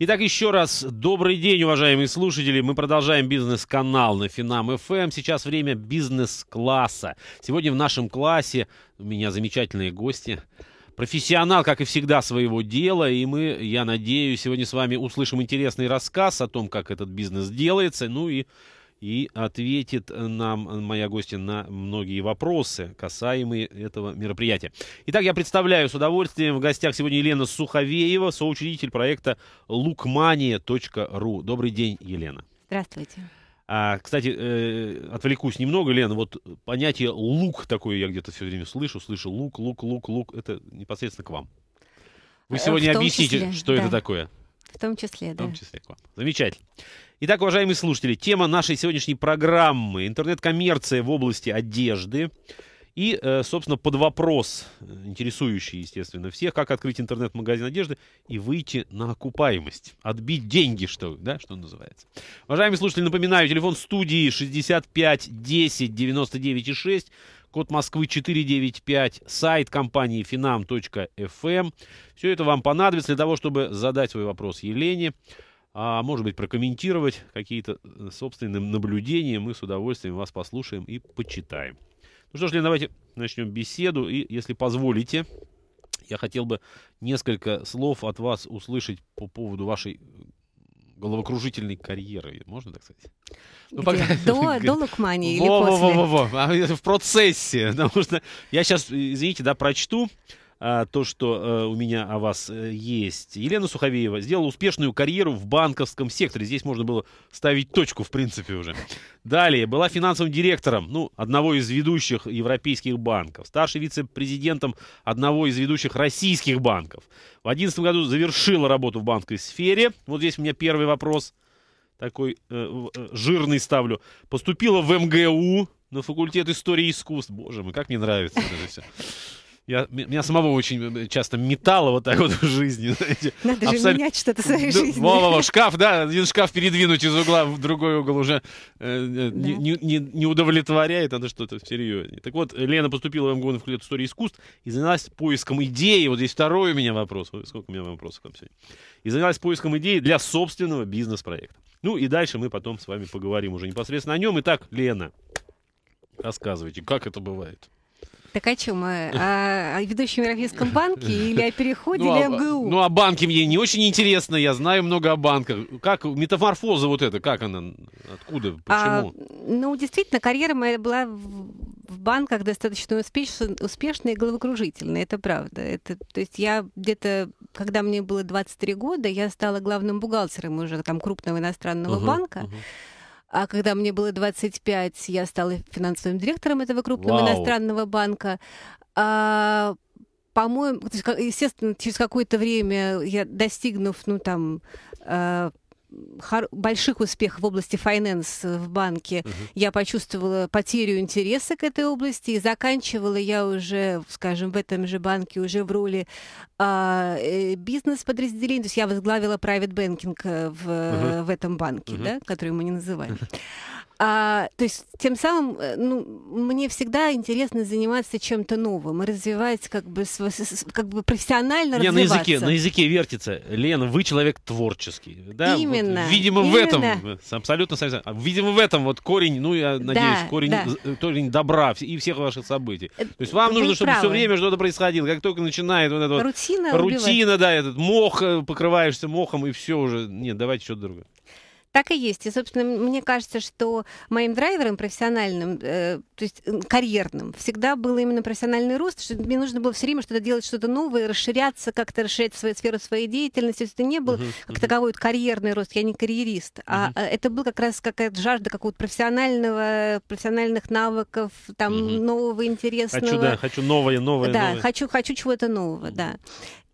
Итак, еще раз добрый день, уважаемые слушатели. Мы продолжаем бизнес-канал на Финам ФМ. Эм. Сейчас время бизнес-класса. Сегодня в нашем классе у меня замечательные гости. Профессионал, как и всегда, своего дела. И мы, я надеюсь, сегодня с вами услышим интересный рассказ о том, как этот бизнес делается. Ну и и ответит э, нам э, моя гостья на многие вопросы, касаемые этого мероприятия. Итак, я представляю с удовольствием в гостях сегодня Елена Суховеева, соучредитель проекта lukmania.ru. Добрый день, Елена. Здравствуйте. А, кстати, э, отвлекусь немного, Лена, вот понятие лук такое я где-то все время слышу, слышу лук, лук, лук, лук, это непосредственно к вам. Вы э, сегодня объясните, числе, что да. это такое. В том числе, да. В том числе к вам. Замечательно. Итак, уважаемые слушатели, тема нашей сегодняшней программы – интернет-коммерция в области одежды. И, э, собственно, под вопрос, э, интересующий, естественно, всех, как открыть интернет-магазин одежды и выйти на окупаемость. Отбить деньги, что, да, что называется. Уважаемые слушатели, напоминаю, телефон студии 65 10 99 6 код Москвы 495, сайт компании finam.fm. Эм. Все это вам понадобится для того, чтобы задать свой вопрос Елене, а может быть прокомментировать какие-то э, собственные наблюдения. Мы с удовольствием вас послушаем и почитаем. Ну что ж, Лена, давайте начнем беседу. И, если позволите, я хотел бы несколько слов от вас услышать по поводу вашей головокружительной карьеры, можно так сказать? Ну, пока... До, до лукмании или во, после? Во-во-во, а, в процессе, потому что я сейчас, э, извините, да, прочту, а, то, что э, у меня о вас э, есть. Елена Суховеева сделала успешную карьеру в банковском секторе. Здесь можно было ставить точку, в принципе, уже. Далее, была финансовым директором, ну, одного из ведущих европейских банков, старший вице-президентом одного из ведущих российских банков. В 2011 году завершила работу в банковской сфере. Вот здесь у меня первый вопрос такой э, э, жирный ставлю. Поступила в МГУ на факультет истории и искусств. Боже мой, как мне нравится это все. Я, меня самого очень э, часто метало вот так вот в жизни. Знаете. Надо Абсолютно... же менять что-то в своей жизни. Во, во, во, шкаф, да, один шкаф передвинуть из угла в другой угол уже э, э да. не, не, не удовлетворяет, надо что-то серьезнее. Так вот, Лена поступила в МГУ на факультет истории искусств и занялась поиском идеи. Вот здесь второй у меня вопрос. Сколько у меня вопросов там сегодня? И занялась поиском идеи для собственного бизнес-проекта. Ну и дальше мы потом с вами поговорим уже непосредственно о нем. Итак, Лена, рассказывайте, как это бывает? Так о чем? О, о ведущем Европейском банке или о переходе, ну, или а о МГУ? Ну, о банке мне не очень интересно, я знаю много о банках. Как метаморфоза вот эта, как она, откуда, а, почему? ну, действительно, карьера моя была в банках достаточно успешная, успешно и головокружительно, это правда. то есть я где-то, когда мне было 23 года, я стала главным бухгалтером уже там крупного иностранного банка. Uh-huh. А когда мне было 25, я стала финансовым директором этого крупного Вау. иностранного банка. А, по-моему, естественно, через какое-то время я достигнув, ну там, э, больших успехов в области финанс э, в банке угу. я почувствовала потерю интереса к этой области и заканчивала я уже, скажем, в этом же банке уже в роли а, э, бизнес-подразделения. То есть я возглавила private banking э, в, угу. в этом банке, угу. да, который мы не называли. Угу. А, то есть тем самым э, ну, мне всегда интересно заниматься чем-то новым, развивать как бы, как бы профессионально Лена, развиваться. На языке, на языке вертится. Лена, вы человек творческий. Да? Именно. Вот, видимо, именно. в этом, абсолютно а, видимо, в этом вот корень, ну, я надеюсь, да, корень, да. корень э, добра и всех ваших событий. Э, то есть вам вы нужно, чтобы правы. все время что-то происходило. Как только начинает вот эта рутина, вот, рутина да, этот мох, покрываешься мохом, и все уже. Нет, давайте что-то другое. Так и есть. И, собственно, мне кажется, что моим драйвером профессиональным, э, то есть карьерным, всегда был именно профессиональный рост, что мне нужно было все время что-то делать, что-то новое, расширяться, как-то расширять свою сферу своей деятельности. это не был uh-huh, как uh-huh. таковой вот карьерный рост, я не карьерист, uh-huh. а это был как раз какая-то жажда какого-то профессионального, профессиональных навыков, там, uh-huh. нового, интересного. Хочу, да, хочу новое, новое, Да, новое. хочу, хочу чего-то нового, uh-huh. да.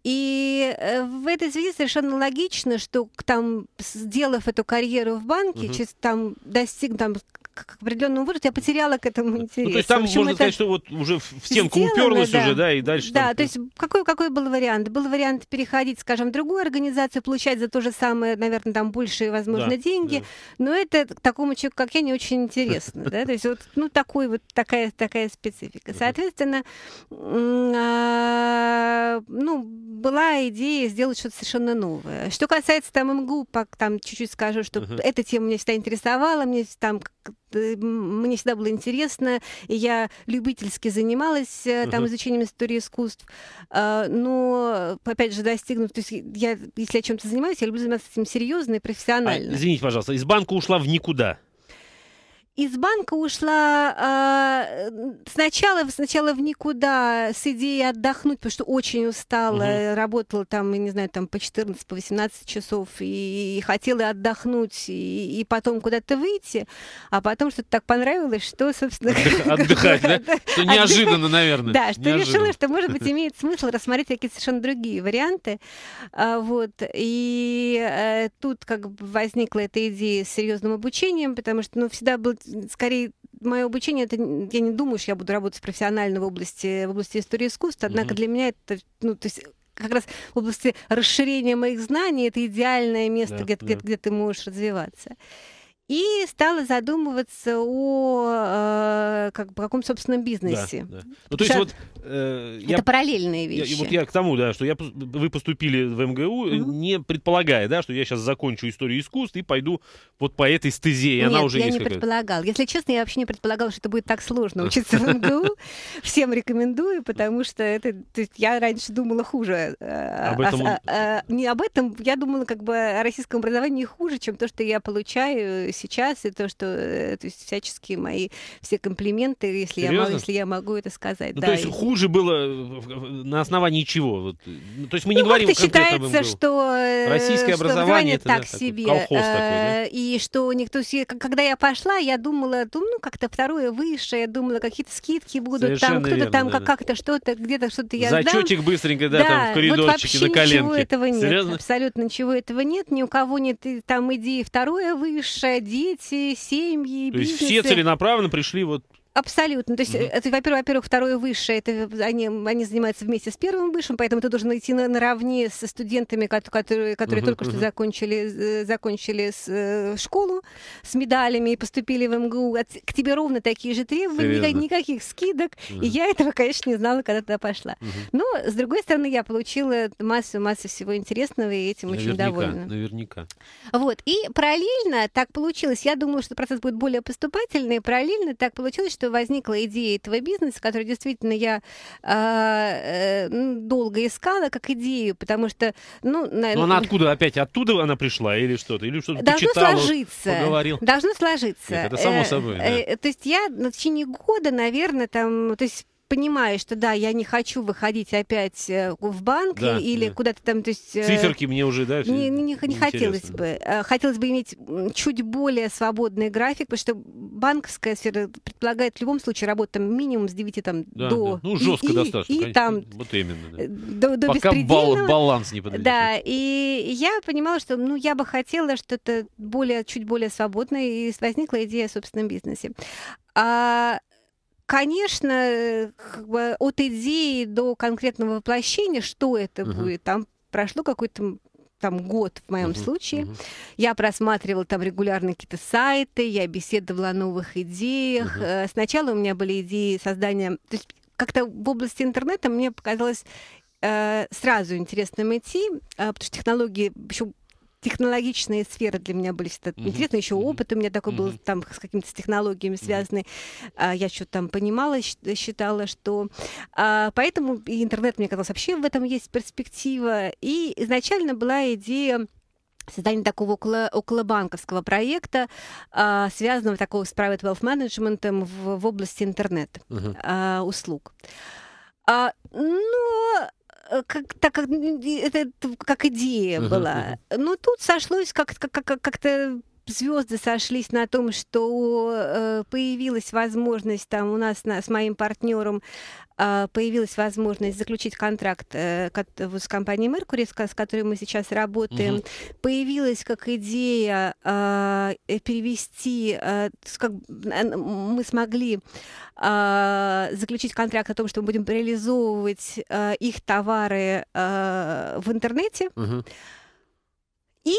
И э, в этой связи совершенно логично, что там, сделав эту карьеру в банке, угу. Uh там достиг там к определенному возрасту я потеряла к этому интерес. Ну, то есть там общем, можно сказать, что вот уже в стенку сделано, уперлась да. уже, да, и дальше. Да, там... то есть какой, какой был вариант? Был вариант переходить, скажем, в другую организацию, получать за то же самое, наверное, там большие, возможно, да, деньги, да. но это такому человеку, как я, не очень интересно, да, то есть вот, ну, такой вот, такая, такая специфика. Соответственно, а, ну, была идея сделать что-то совершенно новое. Что касается там МГУ, там чуть-чуть скажу, что эта тема меня всегда интересовала, мне там Э, мне всегда было интересно, и я любительски занималась э, там изучением истории искусств. А, но, опять же, достигнув, то есть я, если я чем-то занимаюсь, я люблю заниматься этим серьезно и а, профессионально. А, извините, пожалуйста, из банка ушла в никуда из банка ушла э, сначала, сначала в никуда с идеей отдохнуть, потому что очень устала, угу. работала там, не знаю, там по 14, по 18 часов, и, и хотела отдохнуть, и, и потом куда-то выйти, а потом что-то так понравилось, что, собственно... Отдыхать, да? Что неожиданно, наверное. Да, что решила, что, может быть, имеет смысл рассмотреть какие-то совершенно другие варианты. А, вот. И э, тут как бы возникла эта идея с серьезным обучением, потому что, ну, всегда был скорее мое обучение, это я не думаю, что я буду работать профессионально в области, в области истории искусства, однако mm-hmm. для меня это, ну, то есть как раз в области расширения моих знаний это идеальное место, да, где, да. Где, где ты можешь развиваться и стала задумываться о э, как каком собственном бизнесе. Да, да. Ну, то есть вот, э, я, это параллельные вещи. Я, вот я к тому, да, что я, вы поступили в МГУ, mm не предполагая, да, что я сейчас закончу историю искусств и пойду вот по этой стезе, и Нет, она уже я есть не предполагал. Если честно, я вообще не предполагал, что это будет так сложно учиться в МГУ. Всем рекомендую, потому что это, то есть я раньше думала хуже. Э, об а, этом... А, а, а, не об этом, я думала как бы о российском образовании хуже, чем то, что я получаю сейчас, и то, что э, то есть всяческие мои все комплименты, если, я могу, если я могу это сказать. Ну, да, то есть и... хуже было на основании чего? Вот, ну, то есть мы не ну, говорим как-то считается, что э, российское что образование это, так да, себе, такой, колхоз такой, да? Э, и что никто, когда я пошла, я думала, ну как-то второе выше, я думала какие-то скидки будут, Совершенно там кто-то там да, как-то что-то где-то что-то я Зачетик быстренько, да, да, там в коридорчике вот на коленке. Ничего этого нет, Серьезно? абсолютно ничего этого нет, ни у кого нет там идеи второе высшее, дети, семьи, То есть все целенаправленно пришли вот Абсолютно. То есть, mm-hmm. это, во-первых, во-первых, второе высшее, это они, они занимаются вместе с первым высшим, поэтому ты должен идти на, наравне со студентами, которые, которые mm-hmm. только что закончили, э, закончили с, э, школу с медалями и поступили в МГУ. От, а к тебе ровно такие же требования, никак, никаких скидок. Mm-hmm. И я этого, конечно, не знала, когда туда пошла. Mm-hmm. Но, с другой стороны, я получила массу-массу всего интересного, и этим наверняка, очень довольна. Наверняка. Вот. И параллельно так получилось. Я думала, что процесс будет более поступательный. Параллельно так получилось, что возникла идея этого бизнеса, который действительно я а, э, долго искала как идею, потому что, ну, наверное... Но она откуда опять? Оттуда она пришла или что-то? Или что-то Должно читала, сложиться. Поговорил? Должно сложиться. Нет, это само э, собой. Э, да. э, то есть я в течение года, наверное, там, то есть понимаешь, что да, я не хочу выходить опять э, в банк да, или да. куда-то там, то есть... Э, Циферки мне уже, да? Не, не, не, не хотелось бы. Э, хотелось бы иметь чуть более свободный график, потому что банковская сфера предполагает в любом случае работу там минимум с 9 там, да, до... Да. Ну, жестко и, достаточно, и, конечно. там Вот именно, да. До, до Пока бал, баланс не подведет. Да, и я понимала, что ну, я бы хотела что-то более, чуть более свободное, и возникла идея о собственном бизнесе. А конечно, э, как бы от идеи до конкретного воплощения, что это угу. будет, там прошло какой-то там год в моем uh-huh, случае. Uh-huh. Я просматривала там регулярно какие-то сайты, я беседовала о новых идеях. Uh-huh. Сначала у меня были идеи создания, то есть как-то в области интернета мне показалось э, сразу интересным идти, э, потому что технологии еще технологичные сферы для меня были всегда mm-hmm. интересны. Еще mm-hmm. опыт у меня такой mm-hmm. был там с какими-то с технологиями связанный. Mm-hmm. А, я что-то там понимала, считала, что... А, поэтому и интернет, мне казалось, вообще в этом есть перспектива. И изначально была идея создание такого около, банковского проекта, а, связанного такого с private wealth management в, в области интернет-услуг. Uh-huh. А, услуг. А, но Э, как, так как это как идея была. Uh-huh. Но ну, тут сошлось как-то как, как, то звезды сошлись на том, что э, появилась возможность там у нас с моим партнером э, появилась возможность заключить контракт э, с компанией Mercury, с которой мы сейчас работаем, угу. появилась как идея перевести, как мы смогли заключить контракт о том, что мы будем реализовывать их товары в интернете. Угу. И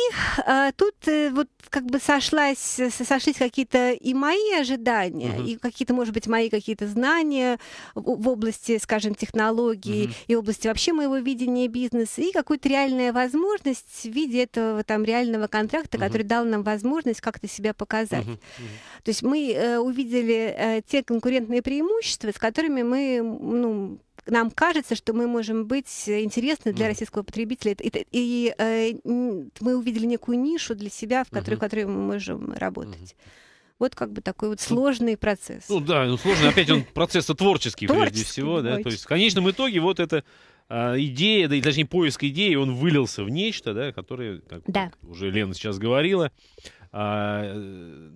э, тут э, вот как бы сошлась, э, сошлись какие-то и мои ожидания, mm-hmm. и какие-то, может быть, мои какие-то знания в, в области, скажем, технологий mm-hmm. и области вообще моего видения бизнеса, и какую-то реальная возможность в виде этого там реального контракта, mm-hmm. который дал нам возможность как-то себя показать. Mm-hmm. Mm-hmm. То есть мы э, увидели э, те конкурентные преимущества, с которыми мы, ну, нам кажется, что мы можем быть интересны для российского потребителя. И, и, э, и мы увидели некую нишу для себя, в которой, в которой мы можем работать. Вот как бы такой вот сложный процесс. Ну да, ну, сложный. Опять он процесс творческий, прежде всего. Да? То есть в конечном итоге вот это а, идея, да и точнее поиск идеи, он вылился в нечто, да, которое, как да. уже Лена сейчас говорила, а,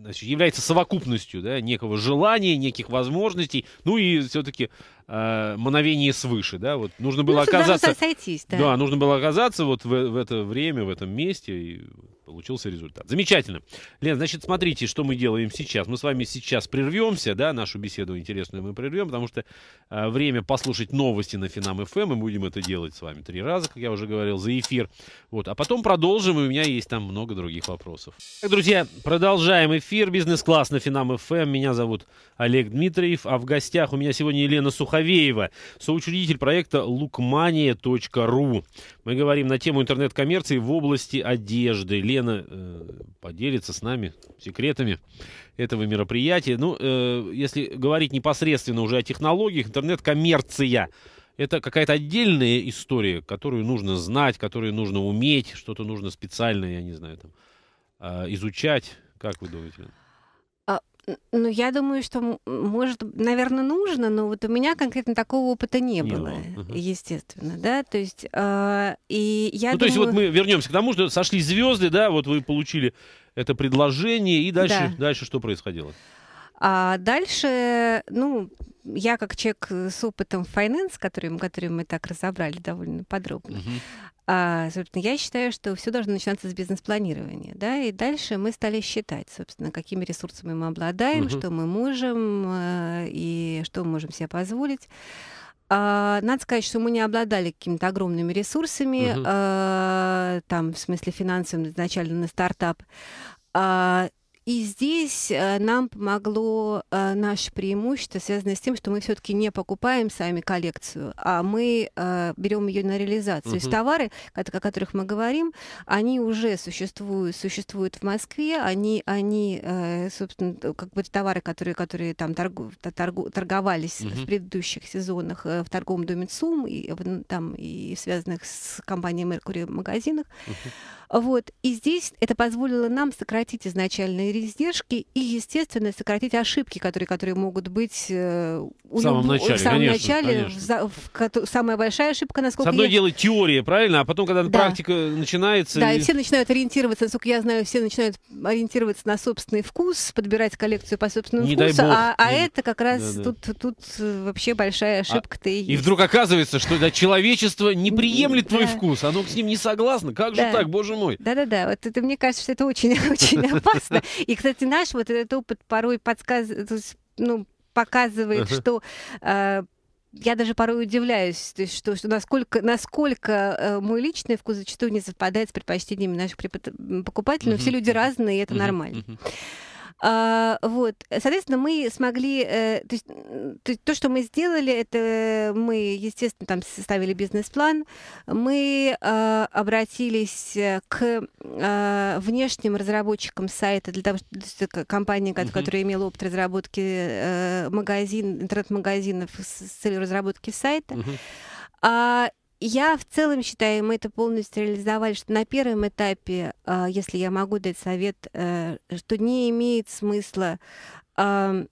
значит, является совокупностью да, некого желания, неких возможностей, ну и все-таки а, мановение свыше, да, вот нужно было ну, ну оказаться, сойтись, да. да, нужно было оказаться вот в, в это время, в этом месте, и получился результат. Замечательно. Лен, значит, смотрите, что мы делаем сейчас. Мы с вами сейчас прервемся, да, нашу беседу интересную мы прервем, потому что э, время послушать новости на Финам ФМ, эм, мы будем это делать с вами три раза, как я уже говорил, за эфир. Вот, а потом продолжим, и у меня есть там много других вопросов. Так, друзья, продолжаем эфир «Бизнес-класс» на Финам ФМ. Эм. Меня зовут Олег Дмитриев, а в гостях у меня сегодня Елена Суховеева, соучредитель проекта «Лукмания.ру». Мы говорим на тему интернет-коммерции в области одежды. Лена э, поделится с нами секретами этого мероприятия. Ну, э, если говорить непосредственно уже о технологиях, интернет-коммерция — это какая-то отдельная история, которую нужно знать, которую нужно уметь, что-то нужно специально, я не знаю, там, э, изучать. Как вы думаете, Лена? Ну, я думаю, что, может, наверное, нужно, но вот у меня конкретно такого опыта не, не было, угу. естественно, да, то есть, э, и я Ну, думаю... то есть, вот мы вернемся к тому, что сошли звезды, да, вот вы получили это предложение, и дальше, да. дальше что происходило? А дальше, ну, я как человек с опытом в финанс, который, который мы так разобрали довольно подробно, uh а, собственно, я считаю, что все должно начинаться с бизнес-планирования. Да? И дальше мы стали считать, собственно, какими ресурсами мы обладаем, угу. что мы можем а, и что мы можем себе позволить. А, надо сказать, что мы не обладали какими-то огромными ресурсами, угу. а, там, в смысле, финансовым изначально на стартап. А, и здесь э, нам помогло э, наше преимущество, связанное с тем, что мы все-таки не покупаем сами коллекцию, а мы э, берем ее на реализацию. Угу. То есть товары, о которых мы говорим, они уже существуют, существуют в Москве, они, они собственно, как бы товары, которые, которые там торгу, торгу, торговались угу. в предыдущих сезонах в торговом доме ЦУМ и там и связанных с компанией Меркурий магазинах. Угу. Вот. И здесь это позволило нам сократить изначальные снизить издержки и, естественно, сократить ошибки, которые, которые могут быть э, у в самом люб... начале. В самом конечно, начале конечно. В, за... в... самая большая ошибка, насколько С одной я... дело теория, правильно, а потом, когда да. практика начинается... Да, и... и все начинают ориентироваться, насколько я знаю, все начинают ориентироваться на собственный вкус, подбирать коллекцию по собственному Не вкусу, а, а Не... это как раз да, да. Тут, тут вообще большая а ошибка-то а... и есть. И вдруг оказывается, что да, человечество не приемлет твой да. вкус, оно с ним не согласно, как да. же так, боже мой? Да-да-да, вот это, мне кажется, что это очень-очень опасно. И, кстати, наш вот этот опыт порой подсказывает, ну, показывает, uh-huh. что э, я даже порой удивляюсь, то есть, что, что насколько, насколько э, мой личный вкус зачастую не совпадает с предпочтениями наших препод... покупателей, но uh-huh. все люди разные, и это uh-huh. нормально. Uh-huh. А, вот, э, соответственно, мы смогли, э, то, есть, то, что мы сделали, это мы, естественно, там составили бизнес-план, мы а, э, обратились к э, внешним разработчикам сайта для того, чтобы компания, uh-huh. которая имела опыт разработки э, магазин, интернет-магазинов с, с целью разработки сайта. Uh-huh. А, я в целом считаю, мы это полностью реализовали, что на первом этапе, а, если я могу дать совет, э, что не имеет смысла а,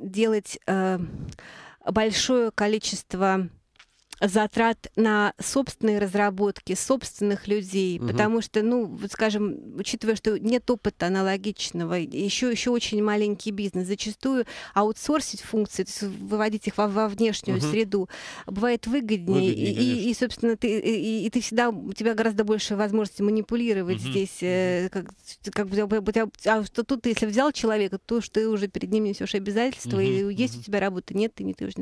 делать а, большое количество затрат на собственные разработки собственных людей, угу. потому что, ну, вот скажем, учитывая, что нет опыта аналогичного, еще еще очень маленький бизнес, зачастую аутсорсить функции, то есть выводить их во, во внешнюю угу. среду, бывает выгоднее, выгоднее и, и, и собственно ты и, и ты всегда у тебя гораздо больше возможности манипулировать угу. здесь, э, как, как бы а что тут ты если взял человека, то что ты уже перед ним несешь обязательства, угу. и есть угу. у тебя работа, нет, ты не ты уже.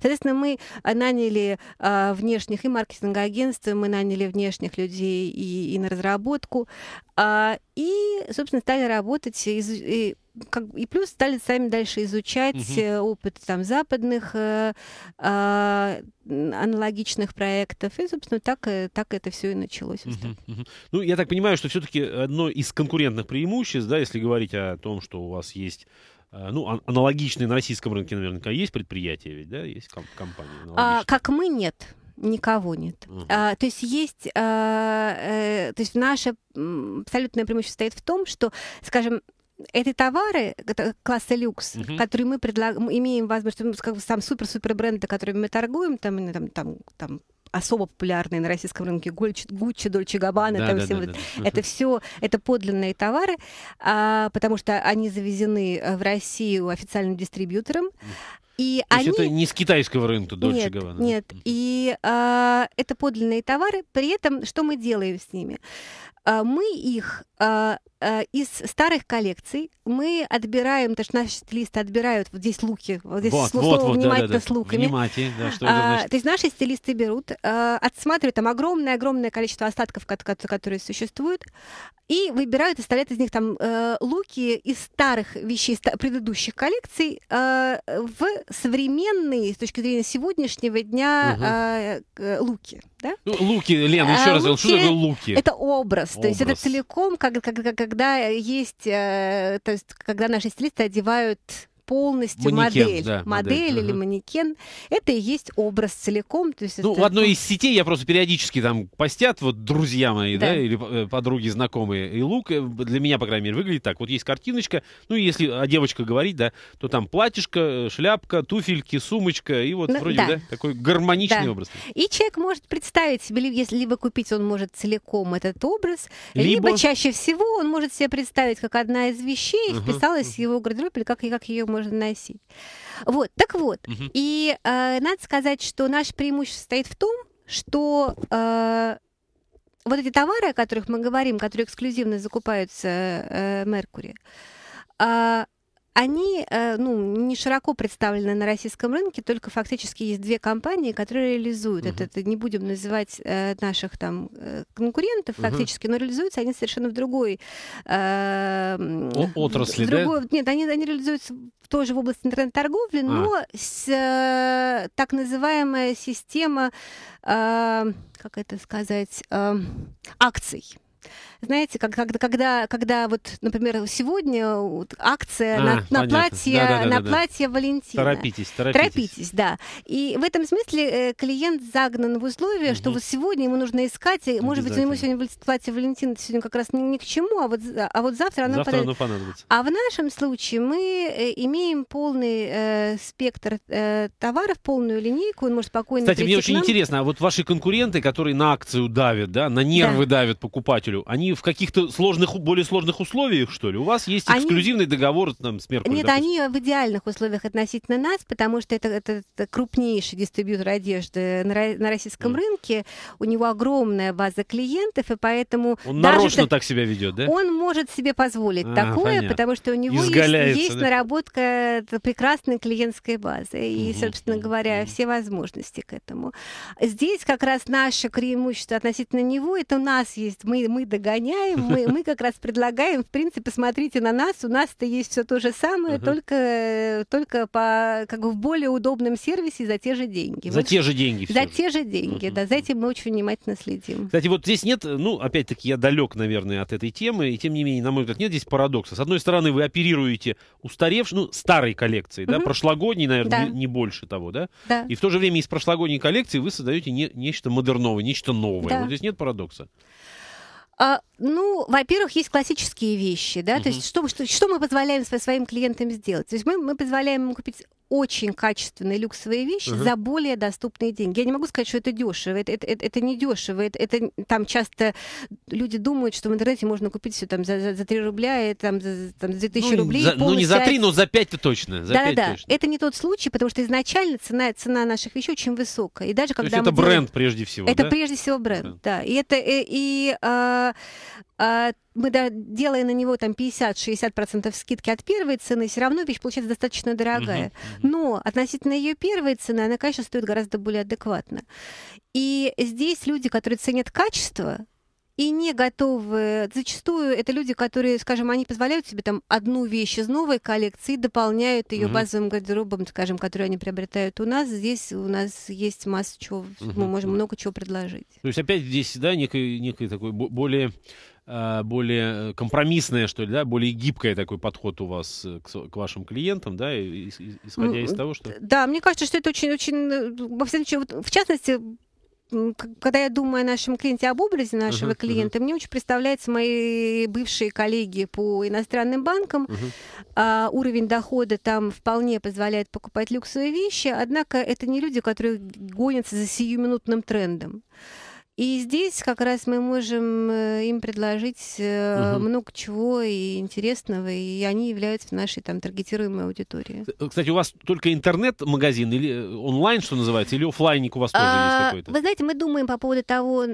Соответственно, мы наняли а, внешних и маркетинга агентств, мы наняли внешних людей и, и на разработку. А, и, собственно, стали работать из, и, как, и плюс стали сами дальше изучать угу. опыт там западных э, а, аналогичных проектов и собственно так э, так это все и началось. Угу, угу. Ну я так понимаю, что все-таки одно из конкурентных преимуществ, да, если говорить о том, что у вас есть Э, ну, аналогичные на российском рынке наверняка есть предприятия, ведь, да, есть компании. А, как мы нет. Никого нет. uh А, то есть есть, а, э, то есть наше абсолютное преимущество состоит в том, что, скажем, эти товары класса люкс, uh-huh. которые мы предлагаем, имеем возможность, ну, как бы там супер-супер бренды, которыми мы торгуем, там, там, там, там особо популярные на российском рынке, Гуччи, Дольче Габбана, да, там да, все да, вот, да. это все, это подлинные товары, а, потому что они завезены э, в Россию официальным дистрибьютором, и То они... есть это не с китайского рынка Дольче нет, Гавана? Нет, и а, это подлинные товары. При этом что мы делаем с ними? А, мы их а, а, из старых коллекций, мы отбираем, то есть наши стилисты отбирают, вот здесь луки, вот здесь вот, слово вот, вот, «внимательно» да, да, с луками. Внимайте, да, что а, это значит? А, то есть наши стилисты берут, а, отсматривают там огромное-огромное количество остатков, которые существуют, и выбирают и ставят из них там э, луки из старых вещей, ста- предыдущих коллекций э, в современные, с точки зрения сегодняшнего дня, угу. э, луки. Да? Ну, луки, Лен, еще а, э, раз, луки, что такое луки? Это образ, образ. то есть это целиком, как, как, когда есть, э, то есть когда наши стилисты одевают полностью манекен, модель. Да, модель, модель или угу. манекен. Это и есть образ целиком. То есть ну, это... в одной из сетей я просто периодически там постят, вот друзья мои, да, да или э, подруги, знакомые. И лук э, для меня, по крайней мере, выглядит так. Вот есть картиночка, ну, если о девочка говорить, да, то там платьишко, э, шляпка, туфельки, сумочка, и вот ну, вроде, да. да, такой гармоничный да. образ. И человек может представить себе, если либо купить он может целиком этот образ, либо, либо чаще всего он может себе представить, как одна из вещей вписалась uh в его гардероб, или как, как ее можно носить. Вот, так вот. Угу. И э, надо сказать, что наше преимущество состоит в том, что э, вот эти товары, о которых мы говорим, которые эксклюзивно закупаются Меркури, э, а, они э, ну, не широко представлены на российском рынке, только фактически есть две компании, которые реализуют Uh -huh. это. Не будем называть э, наших там э, конкурентов угу. фактически, но реализуются они совершенно в другой э, отрасли, в другой, да? Нет, они, они реализуются тоже в области интернет-торговли, а. но с, так называемая система, как это сказать, акций знаете, как, когда, когда, когда вот, например, сегодня вот акция а, на, на платье, да, да, на да, платье да. Валентина. Торопитесь, торопитесь. Торопитесь, да. И в этом смысле э, клиент загнан в условия, угу. что вот сегодня ему нужно искать, и, может быть, у него сегодня платье Валентина сегодня как раз ни, ни к чему, а вот, а вот завтра оно, завтра понадобится. оно понадобится. А в нашем случае мы э, имеем полный э, спектр э, товаров, полную линейку, он может спокойно Кстати, мне очень интересно, а вот ваши конкуренты, которые на акцию давят, да, на нервы да. давят покупателю, говорю, они в каких-то сложных, более сложных условиях, что ли? У вас есть эксклюзивный они... договор там, с Меркурой? Нет, допустим. они в идеальных условиях относительно нас, потому что это, это, это крупнейший дистрибьютор одежды на, на российском mm. рынке. У него огромная база клиентов, и поэтому... Он нарочно так, так себя ведет, да? Он может себе позволить а, такое, понятно. потому что у него есть, есть да? наработка прекрасной клиентской базы и, собственно говоря, угу. все возможности к этому. Здесь как раз наше преимущество относительно него, это у нас есть, мы, мы догоняем. Мы, мы как раз предлагаем, в принципе, смотрите на нас, у нас-то есть все то же самое, uh-huh. только, только по, как бы в более удобном сервисе за те же деньги. За мы, те же деньги. За же. те же деньги, uh-huh. да, за этим мы очень внимательно следим. Кстати, вот здесь нет, ну, опять-таки, я далек, наверное, от этой темы, и тем не менее, на мой взгляд, нет здесь парадокса. С одной стороны, вы оперируете устаревшей, ну, старой коллекцией, uh-huh. да, прошлогодней, наверное, да. не, не больше того, да? Да. И в то же время из прошлогодней коллекции вы создаете не, нечто модерновое, нечто новое. Да. Вот здесь нет парадокса. А, ну, во-первых, есть классические вещи, да, uh то есть что, что, что мы позволяем своим клиентам сделать? То есть мы, мы позволяем им купить очень качественные люксовые вещи uh-huh. за более доступные деньги. Я не могу сказать, что это дешево. Это, это, это, это не дешево. Это, это там часто люди думают, что в интернете можно купить все там за, за, за 3 рубля, и, там, за, там, за 2000 ну, рублей. За, ну не за 3, а но за 5-то точно. За да, да. Это не тот случай, потому что изначально цена, цена наших вещей очень высокая. И даже То когда есть это делаем... бренд прежде всего. Это да? прежде всего бренд, да. да. И это э, и, и а, э, а, мы делая на него там 50-60% скидки от первой цены, все равно вещь получается достаточно дорогая. Uh-huh, uh-huh. Но относительно ее первой цены, она, конечно, стоит гораздо более адекватно. И здесь люди, которые ценят качество, и не готовы. Зачастую это люди, которые, скажем, они позволяют себе там одну вещь из новой коллекции, дополняют ее mm-hmm. базовым гардеробом, скажем, который они приобретают у нас. Здесь у нас есть масса чего, mm-hmm. мы можем mm-hmm. много чего предложить. То есть опять здесь, да, некий, некий такой более Э, более э, компромиссное, что ли, да, более гибкое такой подход у вас э, к, к вашим клиентам, да, исходя из ну, того, что... Да, мне кажется, что это очень-очень, во всяком случае, в частности, когда я думаю о нашем клиенте, об образе нашего uh-huh, клиента, uh-huh. мне очень представляются мои бывшие коллеги по иностранным банкам. Uh-huh. А, уровень дохода там вполне позволяет покупать люксовые вещи, однако это не люди, которые гонятся за сиюминутным трендом. Uh, и здесь как раз мы можем э, им предложить угу. много чего и интересного, и они являются нашей там таргетируемой аудиторией. Э, кстати, у вас только интернет-магазин или онлайн, что называется, или офлайник у вас тоже а, есть какой-то? Вы знаете, мы думаем по поводу того,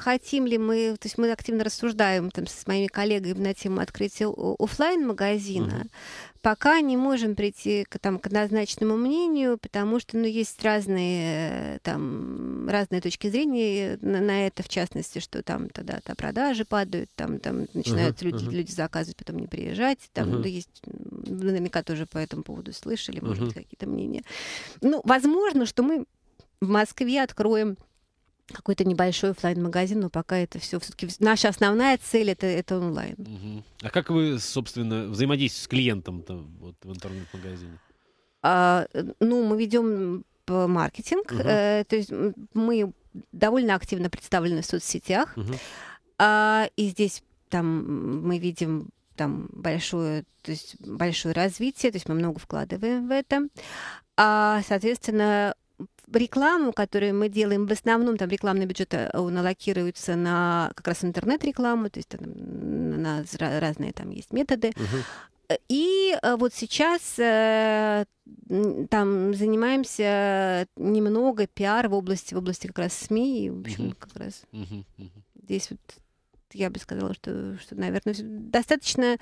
хотим ли мы, то есть мы активно рассуждаем там с моими коллегами на тему открытия офлайн магазина угу пока не можем прийти к, там, к однозначному мнению, потому что ну, есть разные, там, разные точки зрения на, на это, в частности, что там тогда -то продажи падают, там, там начинают uh-huh, люди, uh-huh. люди заказывать, потом не приезжать. Там uh-huh. ну, есть наверняка тоже по этому поводу слышали, может uh-huh. какие-то мнения. Ну, возможно, что мы в Москве откроем какой-то небольшой офлайн магазин но пока это все все-таки наша основная цель это, это онлайн. Угу. А как вы, собственно, взаимодействуете с клиентом вот, в интернет-магазине? А, э, ну, мы ведем маркетинг, угу. э, то есть мы довольно активно представлены в соцсетях. Угу. А, и здесь там мы видим там большое, то есть большое развитие, то есть мы много вкладываем в это. А, соответственно, рекламу, которую мы делаем, в основном там рекламный бюджет он э, аллокируется на как раз интернет-рекламу, то есть там, на разные там есть методы. Uh-huh. И э, вот сейчас э, там занимаемся немного пиар в области, в области как раз СМИ, и, в общем, как раз здесь вот я бы сказала, что, что наверное, достаточно,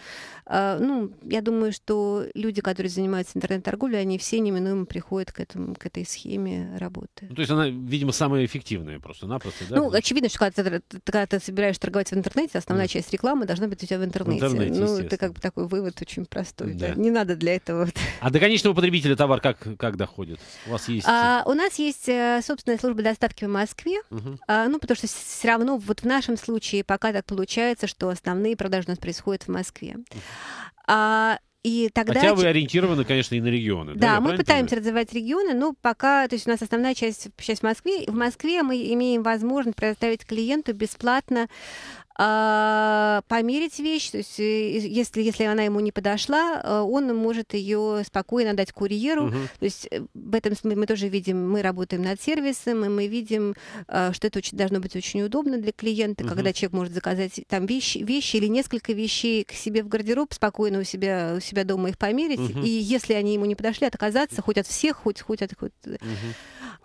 э, ну, я думаю, что люди, которые занимаются интернет-торговлей, они все неминуемо приходят к, этому, к этой схеме работы. Ну, то есть она, видимо, самая эффективная просто-напросто, да? Ну, очевидно, что когда ты, когда ты собираешь торговать в интернете, основная mm. часть рекламы должна быть у тебя в интернете. В интернете ну, это как бы такой вывод очень простой. Да. Да? Не надо для этого. А до конечного потребителя товар как, как доходит? У вас есть... А, э, у нас есть э, собственная служба доставки в Москве, mm а, ну, потому что все равно вот в нашем случае, пока так получается, что основные продажи у нас происходят в Москве. А, и тогда... Хотя вы ориентированы, конечно, и на регионы. Да, да мы пытаемся понимаю? развивать регионы, но пока, то есть у нас основная часть, часть в Москве. В Москве мы имеем возможность предоставить клиенту бесплатно а, померить вещь, то есть э, если, если она ему не подошла, э, он может ее спокойно дать курьеру. Угу. То есть э, в этом смысле мы тоже видим, мы работаем над сервисом, и мы видим, что это очень, должно быть очень удобно для клиента, угу. когда человек может заказать там вещи, вещи или несколько вещей к себе в гардероб, спокойно у себя, у себя дома их померить, угу. и если они ему не подошли, отказаться хоть от всех, хоть, хоть от... Хоть... Угу.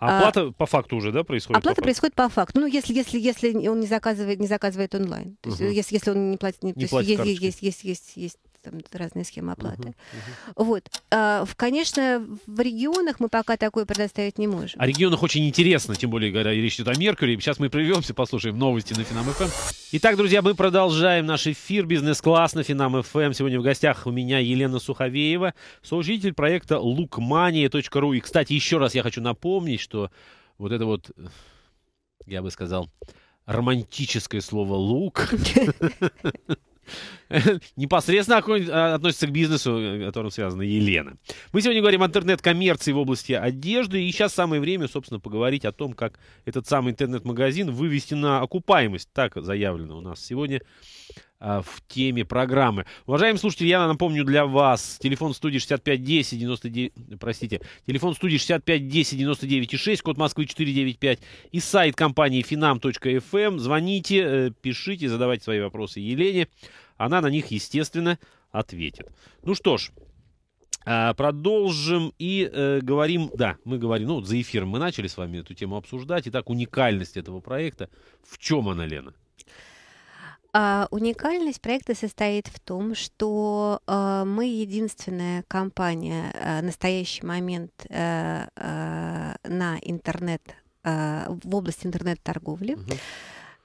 А а, оплата а, по факту уже, да, происходит? Оплата по происходит по факту. Ну, если, если, если он не заказывает, не заказывает онлайн. То есть, угу. если, если он не платит... Не, не то платит есть, есть, есть, есть, есть там разные схемы оплаты. Uh-huh, uh-huh. Вот. А, в, конечно, в регионах мы пока такое предоставить не можем. О регионах очень интересно, тем более, когда речь идет о Меркурии. Сейчас мы прервемся, послушаем новости на Финам ФМ. Эм. Итак, друзья, мы продолжаем наш эфир «Бизнес-класс» на Финам ФМ. Эм. Сегодня в гостях у меня Елена Суховеева, соучредитель проекта lookmania.ru. И, кстати, еще раз я хочу напомнить, что вот это вот, я бы сказал, романтическое слово «лук» непосредственно а, относится к бизнесу, э, которым связана Елена. Мы сегодня говорим о интернет-коммерции в области одежды, и сейчас самое время, собственно, поговорить о том, как этот самый интернет-магазин вывести на окупаемость. Так заявлено у нас сегодня а, в теме программы. Уважаемые слушатели, я напомню для вас, телефон студии 6510 99, простите, телефон студии 6510 99 и 6, код Москвы 495 и сайт компании finam.fm. Эм. Звоните, э, пишите, задавайте свои вопросы Елене. Она на них, естественно, ответит. Ну что ж, а, Продолжим и э, говорим, да, мы говорим, ну, за эфиром мы начали с вами эту тему обсуждать. Итак, уникальность этого проекта. В чем она, Лена? А, уникальность проекта состоит в том, что а, мы единственная компания а, в настоящий момент а, а, на интернет, а, в области интернет-торговли, угу.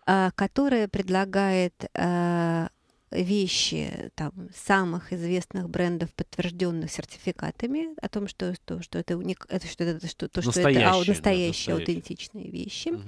а, которая предлагает а, вещи там, самых известных брендов, подтвержденных сертификатами о том, что, что, что это уник, это, что это, что, то, что настоящие, это а, настоящие, да, настоящие. аутентичные вещи. Угу.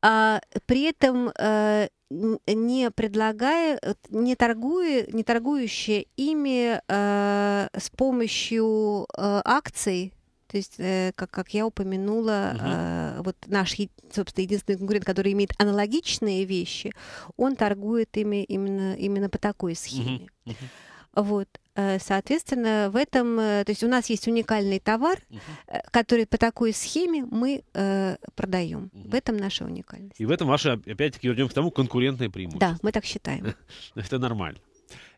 А, при этом э, не предлагая, э, не, торгуя, не торгующая ими э, с помощью э, акций, то есть, э, как, как я упомянула, угу. э, вот наш, собственно, единственный конкурент, который имеет аналогичные вещи, он торгует ими именно, именно по такой схеме. Угу. Вот. Э, соответственно, в этом, э, то есть у нас есть уникальный товар, угу. который по такой схеме мы продаем. Угу. В этом наша уникальность. И в этом ваша, опять-таки, вернем к тому, конкурентное преимущество. Да, мы так считаем. Это нормально.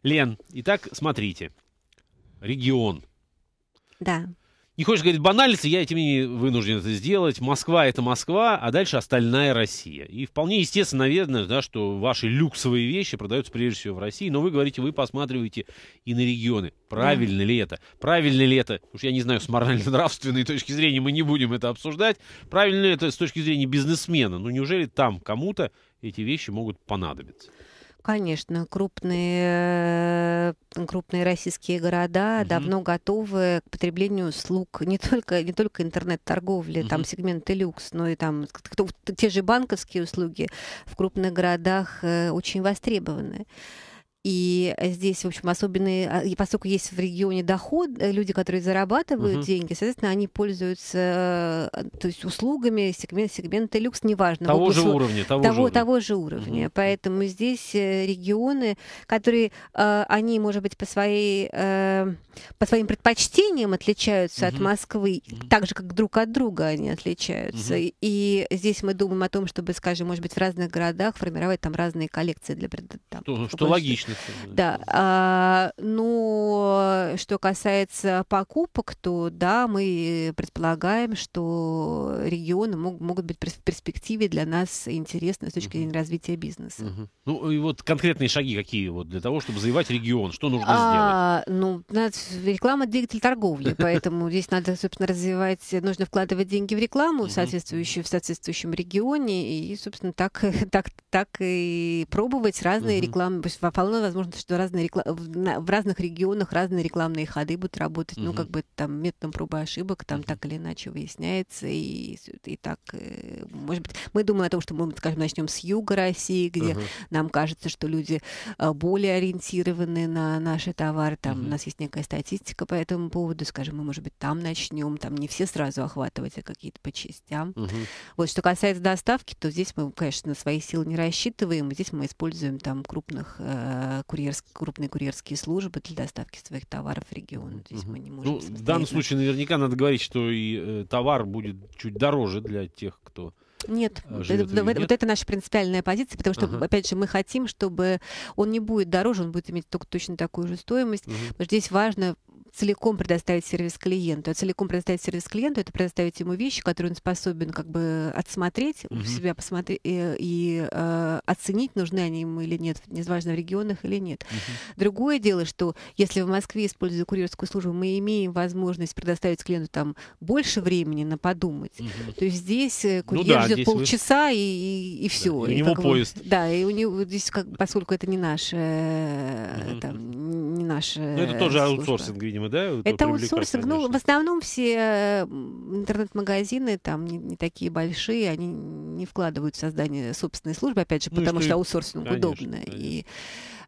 Лен, итак, смотрите. Регион. Да не хочешь говорить банальцы, я этим не вынужден это сделать. Москва — это Москва, а дальше остальная Россия. И вполне естественно, наверное, да, что ваши люксовые вещи продаются прежде всего в России, но вы говорите, вы посматриваете и на регионы. Правильно да. ли это? Правильно ли это? Уж я не знаю, с морально-нравственной точки зрения мы не будем это обсуждать. Правильно ли это с точки зрения бизнесмена? Ну неужели там кому-то эти вещи могут понадобиться? Конечно, крупные, э, крупные российские города угу. давно готовы к потреблению услуг не только, не только интернет-торговли, угу. там сегменты люкс, но и там те же банковские услуги в крупных городах э, очень востребованы. И э, здесь, в общем, особенные, а, поскольку есть в регионе доход, э, люди, которые зарабатывают угу. деньги, соответственно, они пользуются э, то есть, услугами сегмента, сегмента люкс, неважно. Того выпуску, же уровня. Того, того же уровня. Того же уровня. Угу. Поэтому здесь регионы, которые, они, может быть, по, своей, по своим предпочтениям отличаются угу. от Москвы, угу. так же, как друг от друга они отличаются. Угу. И здесь мы думаем о том, чтобы, скажем, может быть, в разных городах формировать там разные коллекции для... Там, что, что логично да. А, ну, что касается покупок, то да, мы предполагаем, что регионы мог, могут быть в перспективе для нас интересны с точки зрения развития бизнеса. Угу. Ну, и вот конкретные шаги какие вот для того, чтобы завоевать регион? Что нужно а, сделать? Ну, реклама двигатель торговли, поэтому здесь надо, собственно, развивать, нужно вкладывать деньги в рекламу соответствующую в соответствующем регионе и, собственно, так, так, так и пробовать разные рекламы. то Вполне вполне возможно, что разные реклам... в разных регионах разные рекламные ходы будут работать. Угу. Ну, как бы там методом пробы ошибок, там угу. так или иначе выясняется. И, и так, э, может быть, мы думаем о том, что мы, скажем, начнем с юга России, где угу. нам кажется, что люди э, более ориентированы на наши товары. Там угу. у нас есть некая статистика по этому поводу. Скажем, мы, может быть, там начнем. Там не все сразу охватывать, а какие-то по частям. Угу. Вот что касается доставки, то здесь мы, конечно, на свои силы не рассчитываем. Здесь мы используем там крупных э, курьерские крупные курьерские службы для доставки своих товаров в регион. Здесь угу. мы не ну, можем ну, в данном случае наверняка надо говорить, что и э, товар будет чуть дороже для тех, кто нет, а, живет вот, нет? вот это наша принципиальная позиция, потому что, ага. опять же, мы хотим, чтобы он не будет дороже, он будет иметь только точно такую же стоимость. Угу. Потому что здесь важно целиком предоставить сервис клиенту. А целиком предоставить сервис клиенту это предоставить ему вещи, которые он способен как бы отсмотреть, угу. в себя посмотреть и, и э, оценить, нужны они ему или нет, неважно, в регионах или нет. Угу. Другое дело, что если в Москве, используя курьерскую службу, мы имеем возможность предоставить клиенту там больше времени на подумать, угу. то есть здесь э, ну курьер ну, да, идет полчаса вы... и, и, и все. Да, и у него как, поезд. Да, и у него здесь, как, поскольку это не наш, э, там, не наш. Ну это тоже служба. аутсорсинг, видимо, да? Это аутсорсинг. Конечно. Ну в основном все интернет-магазины там не, не такие большие, они не вкладывают в создание собственной службы, опять же, ну, потому что, что аутсорсинг конечно, удобно конечно. и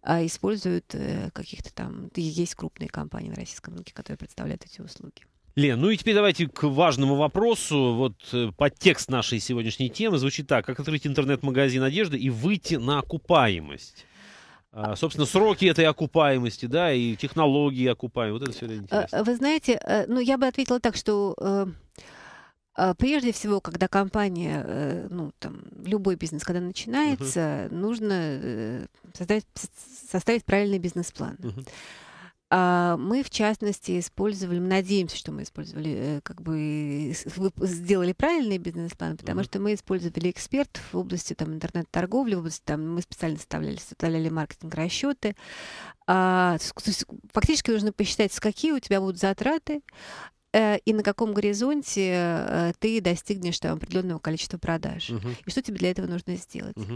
а используют э, каких-то там... Есть крупные компании на российском рынке, которые представляют эти услуги. Лен, ну и теперь давайте к важному вопросу. Вот э, подтекст нашей сегодняшней темы звучит так. Как открыть интернет-магазин одежды и выйти на окупаемость? А, собственно, сроки этой окупаемости, да, и технологии окупаемости. Вот это все э, интересно. Вы знаете, э, ну, я бы ответила так, что а, Прежде всего, когда компания, ну, там, любой бизнес, когда начинается, uh-huh. нужно создать, составить правильный бизнес-план. Uh-huh. А, мы, в частности, использовали, надеемся, что мы использовали, э, как бы сделали правильный бизнес-план, потому mm-hmm. что мы использовали экспертов в области там, интернет-торговли, в области там, мы специально составляли, составляли маркетинг-расчеты. А, фактически нужно посчитать, какие у тебя будут затраты, э, и на каком горизонте э, ты достигнешь там, определенного количества продаж. Угу. И что тебе для этого нужно сделать. Угу.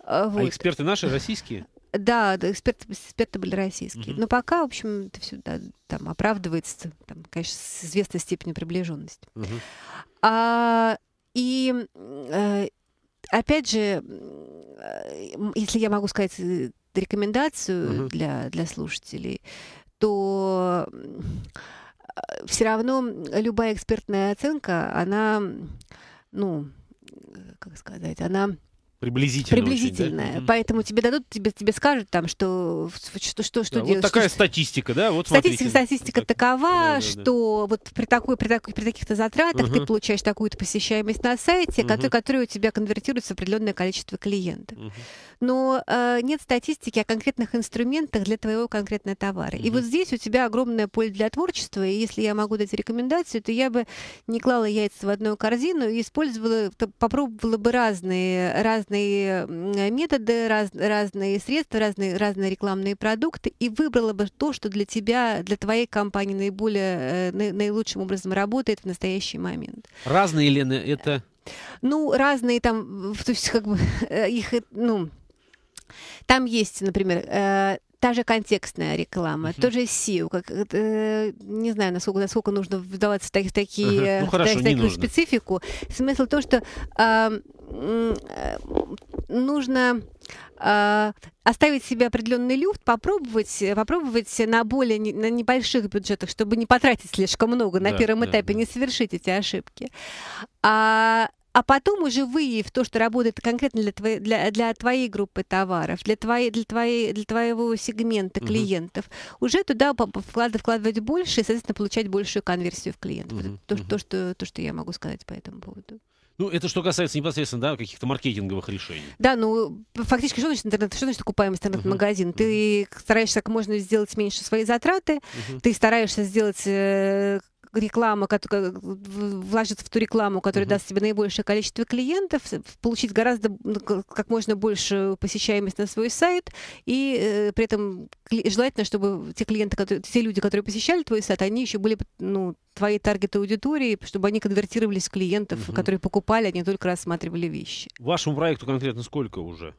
Вот. А эксперты наши российские? Да, эксперты, эксперты были российские. Угу. Но пока, в общем, это все да, там оправдывается, там, конечно, с известной степенью приближенности. Угу. А, и э, опять же, э, если я могу сказать э, рекомендацию угу. для, для слушателей, то все равно любая экспертная оценка, она, ну, как сказать, она Приблизительно. Приблизительно. Очень, да? Поэтому тебе дадут, тебе, тебе скажут там, что что, что, что да, делать. Вот такая что, статистика, да? Вот статистика, статистика так. такова, да, да, что да. вот при такой, при, такой, при таких-то затратах угу. ты получаешь такую-то посещаемость на сайте, угу. который, который у тебя конвертируется в определенное количество клиентов. Угу. Но э, нет статистики о конкретных инструментах для твоего конкретного товара. Угу. И вот здесь у тебя огромное поле для творчества, и если я могу дать рекомендацию, то я бы не клала яйца в одну корзину и использовала, попробовала бы разные, разные разные э, методы, раз, разные средства, разные, разные рекламные продукты и выбрала бы то, что для тебя, для твоей компании наиболее, э, наилучшим образом работает в настоящий момент. Разные, Елена, это... Ну, разные там, то есть как бы э, их, ну, там есть, например, та же контекстная реклама, uh-huh. тоже SEO, как, э, не знаю, насколько, насколько нужно вдаваться в, так, в такие, uh-huh. ну, хорошо, в так, такую нужно. специфику. Смысл то, что э, э, нужно а, оставить себе определенный люфт, попробовать, попробовать на более на небольших бюджетах, чтобы не потратить слишком много, на да, первом да, этапе да. не совершить эти ошибки. А а потом уже выявив то, что работает конкретно для твоей, для, для твоей группы товаров, для, твоей, для, твоей, для твоего сегмента угу. клиентов, уже туда вклад, вкладывать больше и, соответственно, получать большую конверсию в клиентов. Угу. То, угу. то, что, то, что я могу сказать по этому поводу. Ну, это что касается непосредственно, да, каких-то маркетинговых решений. Да, ну, фактически, что значит интернет? Что значит окупаемость интернет-магазин? Uh-huh. Ты стараешься как можно сделать меньше свои затраты, uh-huh. ты стараешься сделать э, реклама, которая вложится в ту рекламу, которая mm-hmm. даст тебе наибольшее количество клиентов, э, получить гораздо ну, как можно больше посещаемость на свой сайт, и э, при этом желательно, чтобы те клиенты, которые, те люди, которые посещали твой сайт, они еще были ну, твоей таргет аудитории, чтобы они конвертировались в клиентов, mm-hmm. которые покупали, а не только рассматривали вещи. Вашему проекту конкретно сколько уже?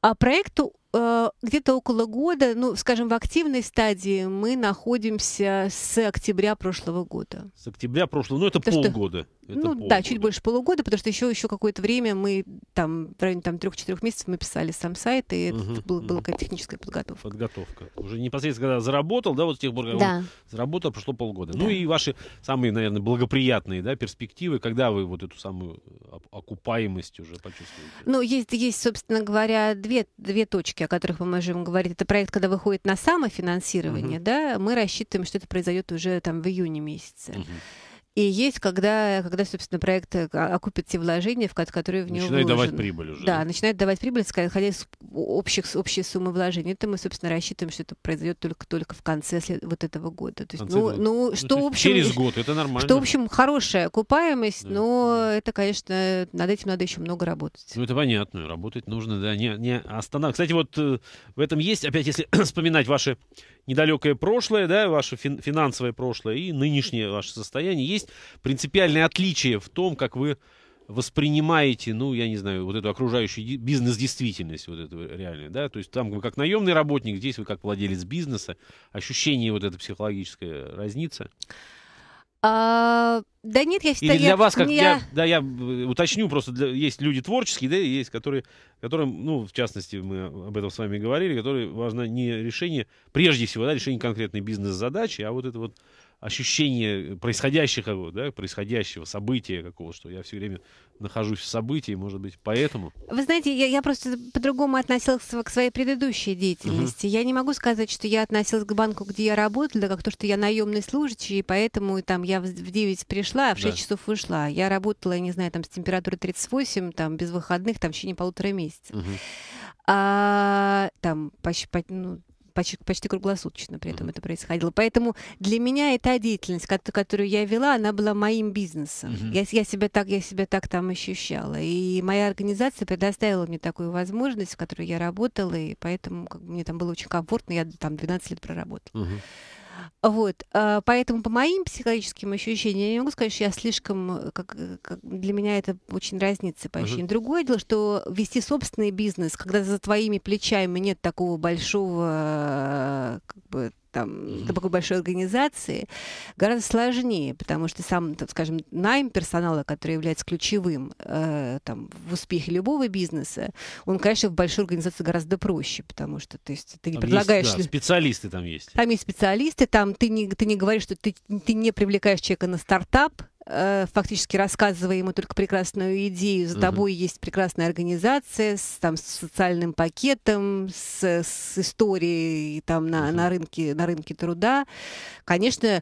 А проекту Э, где-то около года, ну, скажем, в активной стадии мы находимся с октября прошлого года. С октября прошлого, ну, это потому полгода. Что, это ну, полгода. да, чуть больше полугода, потому что еще, еще какое-то время мы там, в районе там, трех-четырех месяцев мы писали сам сайт, и угу, это был, угу. была какая-то техническая подготовка. Подготовка. Уже непосредственно, когда заработал, да, вот техбург, да. заработал, прошло полгода. Ну да. Ну, и ваши самые, наверное, благоприятные, да, перспективы, когда вы вот эту самую окупаемость уже почувствуете? Ну, есть, есть собственно говоря, две, две точки о которых мы можем говорить, это проект, когда выходит на самофинансирование, угу. да, мы рассчитываем, что это произойдет уже там в июне месяце. Угу. И есть, когда, когда собственно, проект э, окупит те вложения, в которые в него Начинает вложен. давать прибыль уже. Да, начинает давать прибыль, исходя из общих, общей суммы вложений. Это мы, собственно, рассчитываем, что это произойдет только, только в конце вот этого года. То есть, ну, года. ну, ну, что в общем... Через год, это нормально. Что, в общем, хорошая окупаемость, да. но это, конечно, над этим надо еще много работать. Ну, это понятно, работать нужно, да, не, не останавливаться. Кстати, вот э, в этом есть, опять, если вспоминать ваши недалекое прошлое, да, ваше фин финансовое прошлое и нынешнее ваше состояние. Есть принципиальные отличия в том, как вы воспринимаете, ну, я не знаю, вот эту окружающую бизнес-действительность, вот эту реальную, да, то есть там вы как наемный работник, здесь вы как владелец бизнеса, ощущение вот эта психологическая разница. А, да нет, я всегда... Или для вас, как я... я... Да, я уточню, просто для, есть люди творческие, да, есть, которые, которым, ну, в частности, мы об этом с вами говорили, которые важно не решение, прежде всего, да, решение конкретной бизнес-задачи, а вот это вот ощущение э, происходящего, э, да, происходящего события какого, то что я все время нахожусь в событии, может быть, поэтому. Вы знаете, я, я просто по-другому относился к своей предыдущей деятельности. Uh-huh. Я не могу сказать, что я относилась к банку, где я работала, как то, что я наемный служащий, и поэтому там я в 9 пришла, а в 6 да. часов ушла. Я работала, я не знаю, там с температурой 38, там без выходных, там в течение полутора месяцев. Uh-huh. А, там почти, ну, почти, почти круглосуточно при этом mm-hmm. это происходило. Поэтому для меня эта деятельность, которую я вела, она была моим бизнесом. Mm-hmm. Я, я, себя так, я себя так там ощущала. И моя организация предоставила мне такую возможность, в которой я работала, и поэтому как, мне там было очень комфортно, я там 12 лет проработала. Mm-hmm. Вот, а, поэтому по моим психологическим ощущениям я не могу сказать, что я слишком, как, как для меня это очень разница по ощущениям. Uh-huh. Другое дело, что вести собственный бизнес, когда за твоими плечами нет такого большого как бы, там, такой большой организации, гораздо сложнее, потому что сам, там, скажем, найм персонала, который является ключевым э, там, в успехе любого бизнеса, он, конечно, в большой организации гораздо проще, потому что то есть, ты не там предлагаешь... Есть, да, специалисты там есть. Там есть специалисты, там ты не, ты не говоришь, что ты, ты не привлекаешь человека на стартап, Э, фактически рассказывая ему только прекрасную идею, за тобой uh-huh. есть прекрасная организация с, там, с социальным пакетом, с, с историей там, на, uh-huh. на, рынке, на рынке труда, конечно, э,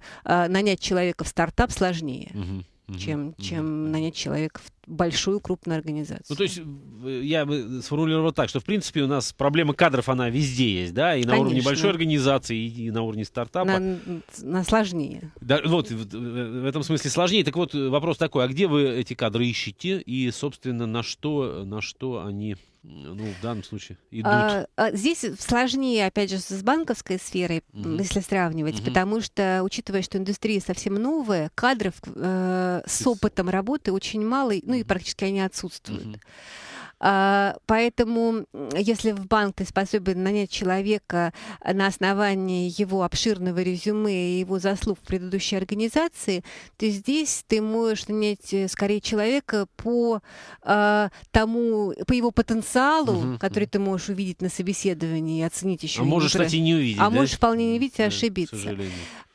нанять человека в стартап сложнее. Uh-huh угу. чем, угу. чем нанять человека в большую крупную организацию. Ну, то есть э, я бы э, сформулировал так, что, в принципе, у нас проблема кадров, она везде есть, да, и на уровне большой организации, и, и на уровне стартапа. На, на сложнее. Да, вот, в, в этом смысле сложнее. Так вот, э, вопрос такой, а где вы эти кадры ищете, и, собственно, на что, на что они ну, в данном случае идут? А, а, здесь сложнее, опять же, с банковской сферой, угу. если сравнивать, угу. потому что, учитывая, что индустрия совсем новая, кадров э, с опытом работы очень мало, ну и практически они отсутствуют. Угу. А, поэтому, если в банк ты способен нанять человека на основании его обширного резюме и его заслуг в предыдущей организации, то здесь ты можешь нанять э, скорее человека по а, тому, по его потенциалу, угу, который ты можешь увидеть на собеседовании и оценить еще. А можешь, кстати, не увидеть. А да? можешь вполне не увидеть и да, ошибиться.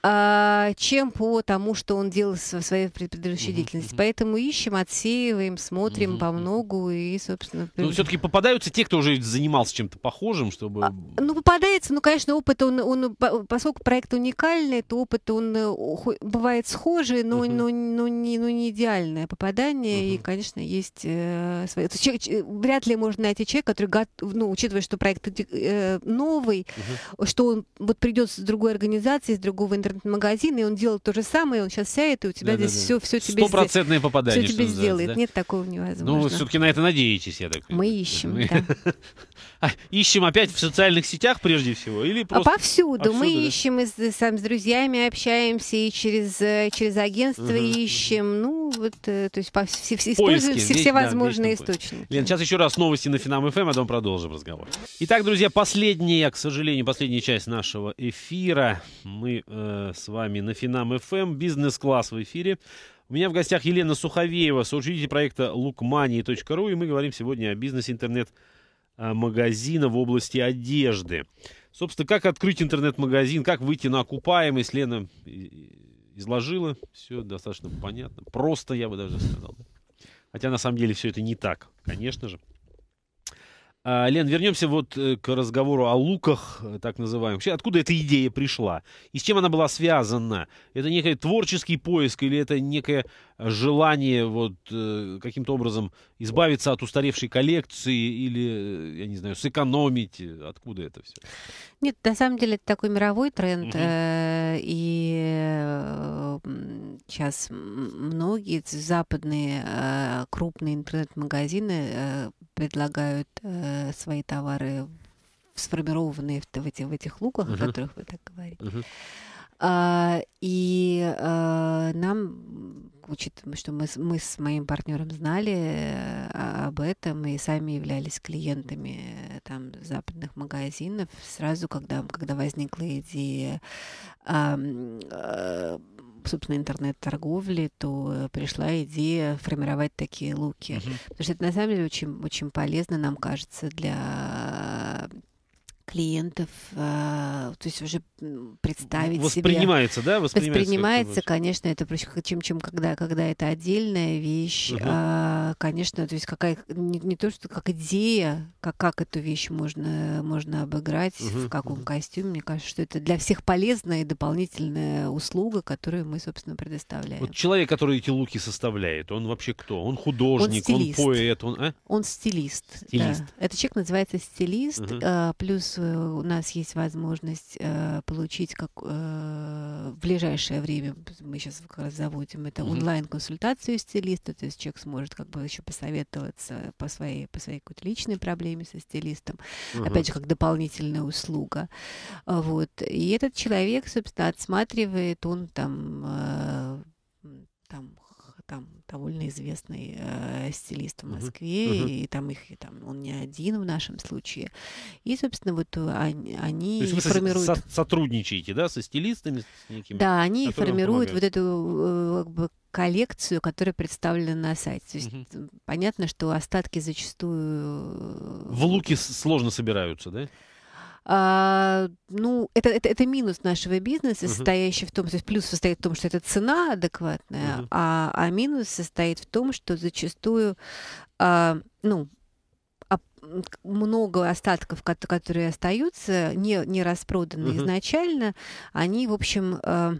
А, чем по тому, что он делал в своей предыдущей mm-hmm. деятельности. Поэтому ищем, отсеиваем, смотрим mm-hmm. по многу и, собственно... Ну, все-таки попадаются те, кто уже занимался чем-то похожим, чтобы... А, ну, попадается, ну, конечно, опыт, он, он, поскольку проект уникальный, то опыт, он э, бывает схожий, но, mm-hmm. но, но, не, но не идеальное попадание, mm-hmm. и, конечно, есть э, свои... Вряд ли можно найти человека, который, готов, ну, учитывая, что проект э, новый, mm-hmm. что он вот придет с другой организации, с другого интернета, интернет-магазин, и он делал то же самое, он сейчас сядет, и у тебя да, здесь да, все, все тебе Стопроцентное попадание. Все тебе сделает. Да? Нет, такого невозможно. Ну, вы все-таки на это надеетесь, я так понимаю. Мы ищем, да. А, ищем опять в социальных сетях прежде всего? Или а просто повсюду. повсюду мы да? ищем, и с, сам, с друзьями общаемся, и через, э, через агентство угу. ищем. Ну, вот, э, то есть по, все, все, используем все, все возможные источники. Лен, сейчас еще раз новости на Финам ФМ, эм, а потом продолжим разговор. Итак, друзья, последняя, к сожалению, последняя часть нашего эфира. Мы э, с вами на Финам ФМ, эм, бизнес-класс в эфире. У меня в гостях Елена Суховеева, соучредитель проекта lookmoney.ru, и мы говорим сегодня о бизнес интернет а, магазина в области одежды. Собственно, как открыть интернет-магазин, как выйти на окупаемость, Лена изложила. Все достаточно понятно. Просто, я бы даже сказал. Хотя на самом деле все это не так, конечно же. А, Лен, вернемся вот э, к разговору о луках, э, так называемых. Вообще, откуда эта идея пришла? И с чем она была связана? Это некий творческий поиск или это некое желание вот э, каким-то образом избавиться от устаревшей коллекции или, я не знаю, сэкономить? Откуда это все? Нет, на самом деле это такой мировой тренд. Угу. И Сейчас многие западные э, крупные интернет-магазины э, предлагают э, свои товары сформированные в, этих, в этих луках, uh-huh. о которых вы так говорите. Uh-huh. А, и а, нам, учитывая, что мы, мы с моим партнером знали а, об этом и сами являлись клиентами там, западных магазинов, сразу, когда, когда возникла идея а, а, собственно, интернет-торговли, то э, пришла идея формировать такие луки. Угу. Потому что это на самом деле очень, очень полезно, нам кажется, для клиентов, э, то есть уже представить воспринимается, себе. да, воспринимается, воспринимается, конечно, это проще, чем чем когда когда это отдельная вещь, угу. а, конечно, то есть какая не, не то что как идея, как как эту вещь можно можно обыграть угу. в каком угу. костюме, мне кажется, что это для всех полезная и дополнительная услуга, которую мы собственно предоставляем. Вот человек, который эти луки составляет, он вообще кто? Он художник, он, стилист. он поэт, он а? Он стилист. Стилист. Да. Этот человек называется стилист, угу. плюс у нас есть возможность э, получить как э, в ближайшее время, мы сейчас как раз заводим это онлайн-консультацию стилиста, то есть человек сможет как бы еще посоветоваться по своей, по своей какой-то личной проблеме со стилистом, угу. опять же, как дополнительная услуга. Вот. И этот человек, собственно, отсматривает, он там э, там там довольно известный э, стилист в Москве, uh-huh. uh и там их и там он не один в нашем случае. И, собственно, вот они, они То есть вы формируют... Со- сотрудничаете, да, со стилистами? С некими, да, они формируют вот эту э, как бы, коллекцию, которая представлена на сайте. То есть угу. понятно, что остатки зачастую... Э, в луки сложно собираются, да? а, ну, это, это, это минус нашего бизнеса, uh-huh. состоящий в том, то есть плюс состоит в том, что это цена адекватная, uh-huh. а, а минус состоит в том, что зачастую, а, ну, много остатков, которые остаются, не, не распроданы угу. изначально, они, в общем, э,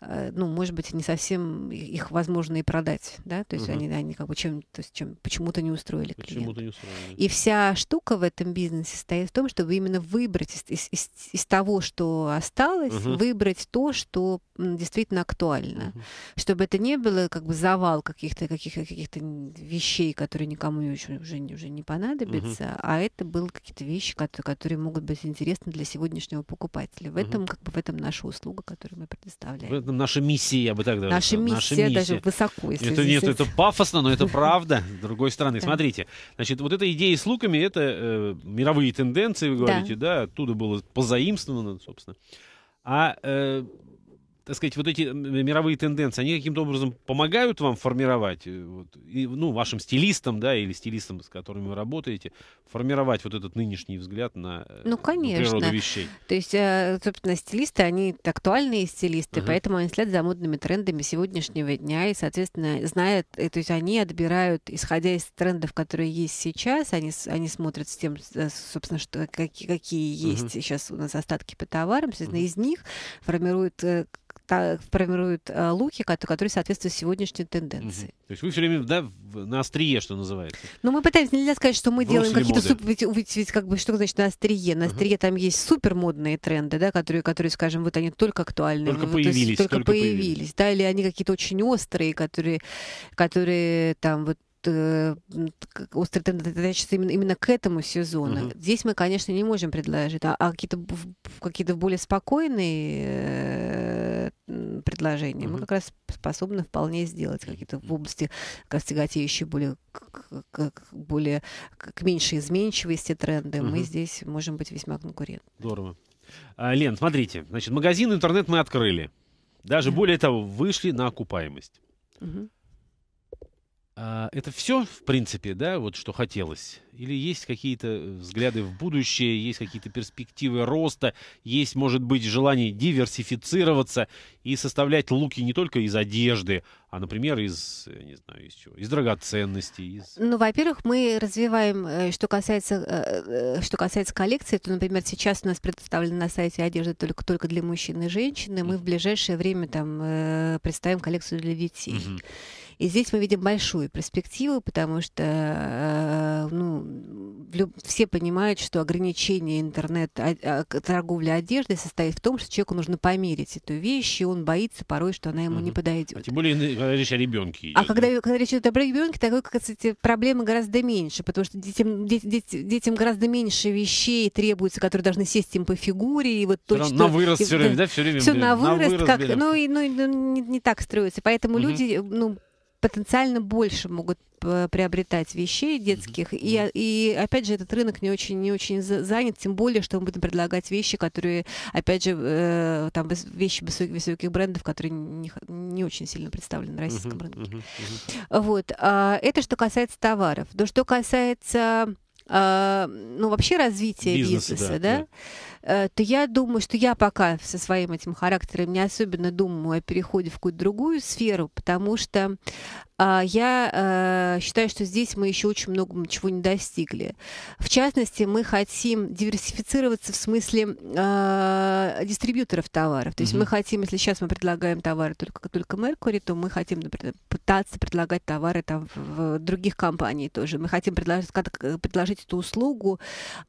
э, ну, может быть, не совсем их возможно и продать, да, то есть угу. они, они как бы чем, то есть чем, почему-то не устроили почему-то не устроили. И вся штука в этом бизнесе состоит в том, чтобы именно выбрать из, из, из, из того, что осталось, угу. выбрать то, что действительно актуально, угу. чтобы это не было как бы завал каких-то каких-то каких-то вещей, которые никому еще уже уже не понадобятся, а это были какие-то вещи, которые могут быть интересны для сегодняшнего покупателя. В угу. этом как бы в этом наша услуга, которую мы предоставляем. В этом наша миссия, я бы так даже наша, миссия, наша миссия даже высоко. Если это, нет, это пафосно, но это правда. С другой стороны, смотрите, значит, вот эта идея с луками, это э, мировые тенденции, вы говорите, да, оттуда было позаимствовано, собственно. А э, так сказать, вот эти мировые тенденции, они каким-то образом помогают вам формировать, э, вот, и, ну, вашим стилистам, да, или стилистам, с которыми вы работаете, формировать вот этот нынешний взгляд на, э, ну, конечно. На природу вещей? То есть, э, собственно, стилисты, они актуальные стилисты, uh-huh. поэтому они следят за модными трендами сегодняшнего дня, и, соответственно, знают, то есть они отбирают, исходя из трендов, которые есть сейчас, они, они смотрят с тем, собственно, что, какие, какие есть uh-huh. сейчас у нас остатки по товарам, соответственно, uh-huh. из них формируют формируют э, луки, которые соответствуют сегодняшней тенденции. Угу. То есть вы все время да, на острие, что называется. Но ну, мы пытаемся, нельзя сказать, что мы делаем какие-то супер... Ведь, ведь, как бы, что значит на острие? На острие угу. там есть супермодные тренды, да, которые, которые, скажем, вот они только актуальны. Только вот, появились. Есть, только, только появились. появились. Да, или они какие-то очень острые, которые, которые там вот Э, острый тренд именно, именно к этому сезону. Угу. Здесь мы, конечно, не можем предложить, а, а какие-то какие то более спокойные э, предложения угу. мы как раз способны вполне сделать какие-то в области как раз тяготеющие более к, к, к, более к меньшей изменчивости тренды. Угу. Мы здесь можем быть весьма конкурентны. Здорово. А, Лен, смотрите, значит, магазин интернет мы открыли. Даже более того, вышли на окупаемость. Угу. А, это все, в принципе, да, вот что хотелось? Или есть какие-то взгляды в будущее, есть какие-то перспективы роста, есть, может быть, желание диверсифицироваться и составлять луки не только из одежды, а, например, из, не знаю, из чего, из драгоценностей? Из... Ну, во-первых, мы развиваем, э, что касается, э, э, что касается коллекции, то, например, сейчас у нас предоставлена на сайте одежда только, только для мужчин и женщин, и мы mm-hmm. в ближайшее время там представим коллекцию для детей. Mm-hmm. И здесь мы видим большую перспективу, потому что э, ну, все понимают, что ограничение интернет-торговли а, а, одеждой состоит в том, что человеку нужно померить эту вещь, и он боится порой, что она ему угу. не подойдет. А тем более, ну, когда речь о ребенке. А когда, когда речь идет об ребенке, такой, как кстати, проблемы гораздо меньше, потому что детям, дет, детям гораздо меньше вещей требуется, которые должны сесть им по фигуре. И вот все то, что, на вырост и, все время, да, все время. Все на вырост, на вырост как, ну, и, ну, и, ну не, не так строится. Поэтому угу. люди, ну, потенциально больше могут э, приобретать вещей детских. Mm-hmm. И, и опять же, этот рынок не очень, не очень занят, тем более, что мы будем предлагать вещи, которые, опять же, э, там вещи высоких, высоких брендов, которые не, не очень сильно представлены на российском mm-hmm. рынке. Mm-hmm. Вот. А, это что касается товаров. Но что касается а, ну, вообще развитие бизнеса, бизнеса да, да, э, то я думаю, что я пока со своим этим характером не особенно думаю о переходе в какую-то другую сферу, потому что а, я э, считаю, что здесь мы еще очень много чего не достигли. В частности, мы хотим диверсифицироваться в смысле э, дистрибьюторов товаров. То есть mm-hmm. мы хотим, если сейчас мы предлагаем товары только, только Mercury, то мы хотим, например, пытаться предлагать товары там, в, в других компаниях тоже. Мы хотим предложить, как, э, предложить эту услугу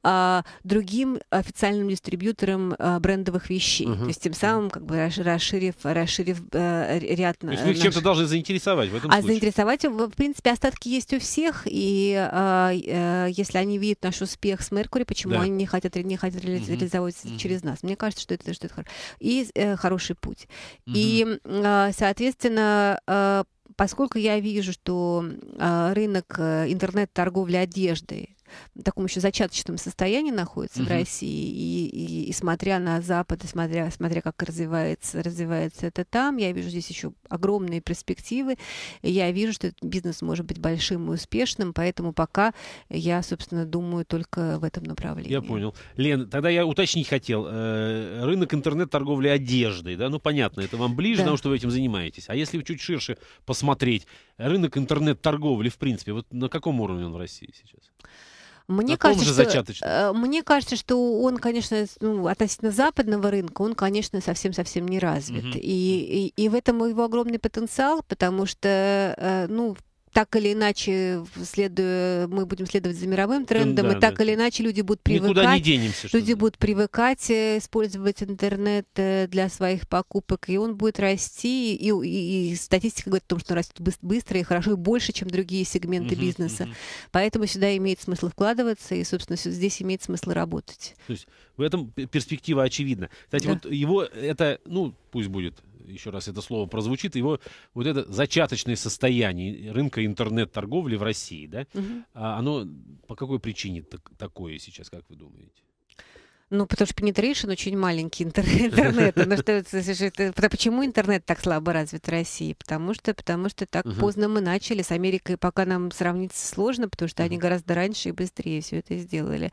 э, другим официальным дистрибьюторам э, брендовых вещей. Mm-hmm. То есть тем самым как бы расширив, расширив э, ряд... То есть вы наших... чем-то должны заинтересовать в этом а случае ведь рисовать, в принципе, остатки есть у всех, и э, э, если они видят наш успех с Меркури, почему да. они не хотят, не хотят реализовать угу. через нас? Мне кажется, что это, что это хорошо. И э, хороший путь. Угу. И, э, соответственно, э, поскольку я вижу, что э, рынок интернет-торговли одеждой в таком еще зачаточном состоянии находится угу. в России, и, и, и смотря на Запад, и смотря, смотря как развивается, развивается это там, я вижу здесь еще огромные перспективы, и я вижу, что этот бизнес может быть большим и успешным, поэтому пока я, собственно, думаю только в этом направлении. Я понял. Лен, тогда я уточнить хотел. Э, рынок интернет-торговли одеждой, да, ну понятно, это вам ближе, да. потому что вы этим занимаетесь. А если чуть ширше посмотреть, рынок интернет-торговли, в принципе, вот на каком уровне он в России сейчас? Мне На кажется, же что, э, мне кажется, что он, конечно, ну, относительно западного рынка, он, конечно, совсем-совсем не развит. Угу. И, и, и в этом его огромный потенциал, потому что, э, ну, так или иначе, следуя, мы будем следовать за мировым трендом, да, и так да. или иначе люди будут привыкать. Никуда не денемся. Люди будут привыкать э, использовать интернет э, для своих покупок, и он будет расти, и, и, и статистика говорит о том, что он растет быстро и хорошо, и больше, чем другие сегменты угу, бизнеса. Угу. Поэтому сюда имеет смысл вкладываться, и, собственно, здесь имеет смысл работать. То есть в этом перспектива очевидна. Кстати, да. вот его это, ну, пусть будет еще раз это слово прозвучит, его вот это зачаточное состояние рынка интернет-торговли в России, да, угу. оно по какой причине так, такое сейчас, как вы думаете? Ну, потому что penetration очень маленький интернет. Ну, что, это почему интернет так слабо развит в России? Потому что, потому что так поздно мы начали. С Америкой пока нам сравниться сложно, потому что они гораздо раньше и быстрее все это сделали.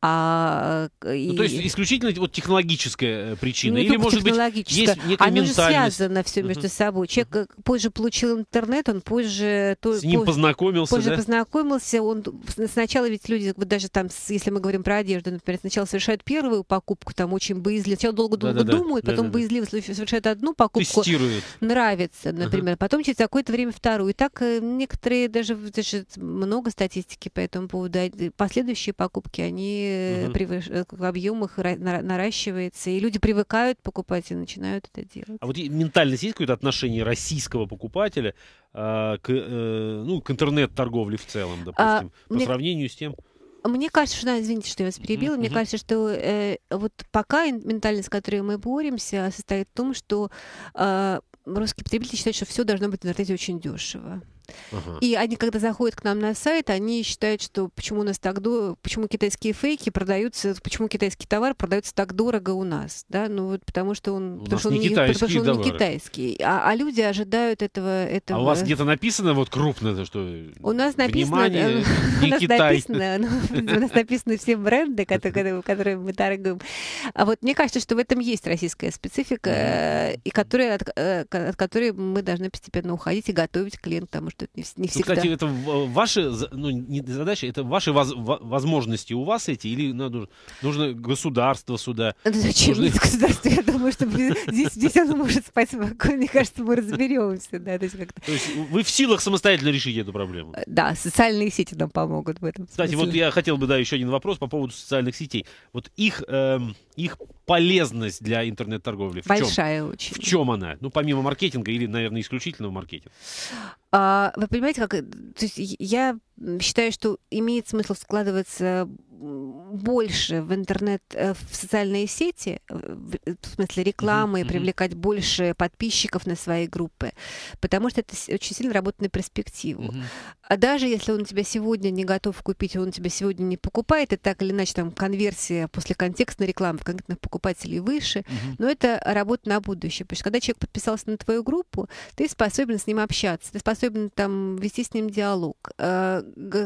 А, и... Э, ну, то есть исключительно вот технологическая э, причина? Не ну, Или, может быть, есть некая Оно же связано все между собой. Человек э, позже получил интернет, он позже... С ним познакомился, Позже познакомился. Он сначала ведь люди, вот даже там, если мы говорим про одежду, например, сначала совершают совершает первую покупку, там очень боязливо. Сначала долго-долго да, думают, да, потом да, боязливо совершает одну покупку. Тестирует. Нравится, например. Uh-huh. Потом через какое-то время вторую. И так э, некоторые даже, даже много статистики по этому поводу. А, последующие покупки, они uh-huh. превыш... Э, в объемах наращиваются. И люди привыкают покупать и начинают это делать. А вот ментальность есть какое-то отношение российского покупателя а, к, ну, к интернет-торговле в целом, а, допустим, а, по мне... сравнению с тем... Мне кажется, что, да, извините, что я вас перебила, mm-hmm. мне кажется, что э, вот пока ментальность, с которой мы боремся, состоит в том, что э, а, русский потребитель считает, что все должно быть в интернете очень дешево. И они, когда заходят к нам на сайт, они считают, что почему у нас так дорого, почему китайские фейки продаются, почему китайский товар продается так дорого у нас, да, ну вот потому что он, у потому что он, не, потому что он не китайский, а, а люди ожидают этого, а этого. А у вас где-то написано вот крупно то, что у нас написано, э, у нас написано, ну, у нас написаны все бренды, которые мы торгуем. А вот мне кажется, что в этом есть российская специфика, э, и которая э, от которой мы должны постепенно уходить и готовить клиента к тому, что это не всегда. Ну, кстати, это э, ваши, ну, не задача, это ваши воз, возможности у вас эти, или надо, нужно государство сюда? Ну, зачем нужно... государство? Я думаю, что здесь, здесь оно может спать спокойно. Мне кажется, мы разберемся. Да, то, есть как-то... то есть вы в силах самостоятельно решить эту проблему? Э, да, социальные сети нам помогут в этом. Кстати, смысле. вот я хотел бы, да, еще один вопрос по поводу социальных сетей. Вот их... Эм их полезность для интернет-торговли? Большая чем? очень. В чем она? Ну, помимо маркетинга или, наверное, исключительного маркетинга? А, вы понимаете, как... То есть я считаю, что имеет смысл складываться больше в интернет, э, в социальные сети, э, э, в смысле рекламы, mm-hmm. привлекать больше подписчиков на свои группы, потому что это очень сильно работает на перспективу. Mm-hmm. А даже если он тебя сегодня не готов купить, он тебя сегодня не покупает, и так или иначе там конверсия после контекстной рекламы в конкретных покупателей выше, mm-hmm. но это работа на будущее, потому что когда человек подписался на твою группу, ты способен с ним общаться, ты способен там вести с ним диалог, там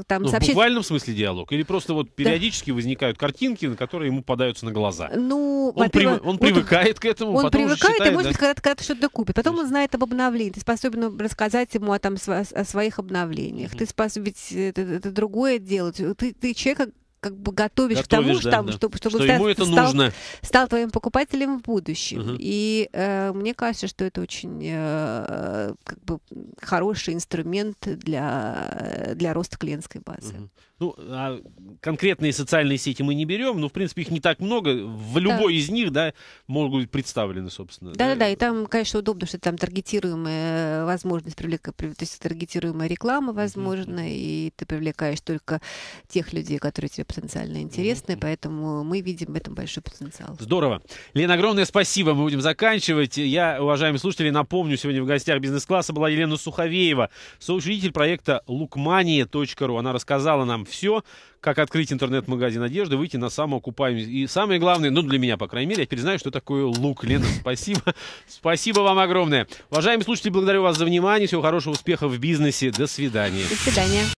ну, сообщать... в буквальном смысле диалог или просто вот периодически периодически возникают картинки, на которые ему подаются на глаза. Ну, он, при, он привыкает он, к этому. Он привыкает, считает, и, может быть, когда-то, когда-то что-то купит. Потом он знает об обновлении. Ты способен рассказать ему о, там, о своих обновлениях. Mm-hmm. Ты способен, ведь это, это другое делать. Ты, ты человека как бы готовишь, готовишь к тому, да, там, да. чтобы, чтобы что ему это стал, нужно. стал твоим покупателем в будущем. Угу. И э, мне кажется, что это очень э, как бы хороший инструмент для, для роста клиентской базы. Угу ну, а конкретные социальные сети мы не берем, но, в принципе, их не так много. В любой да. из них, да, могут быть представлены, собственно. Да-да-да, и там, конечно, удобно, что там таргетируемая э, возможность привлекать, то есть таргетируемая реклама, возможно, mm-hmm. и ты привлекаешь только тех людей, которые тебе потенциально интересны, mm-hmm. поэтому мы видим в этом большой потенциал. Здорово. Лена, огромное спасибо, мы будем заканчивать. Я, уважаемые слушатели, напомню, сегодня в гостях бизнес-класса была Елена Суховеева, соучредитель проекта lukmania.ru. Она рассказала нам все, как открыть интернет-магазин одежды, выйти на самоокупаемость. И самое главное, ну, для меня, по крайней мере, я теперь знаю, что такое лук. Лена, спасибо. Спасибо вам огромное. Уважаемые слушатели, благодарю вас за внимание. Всего хорошего, успехов в бизнесе. До свидания. До свидания.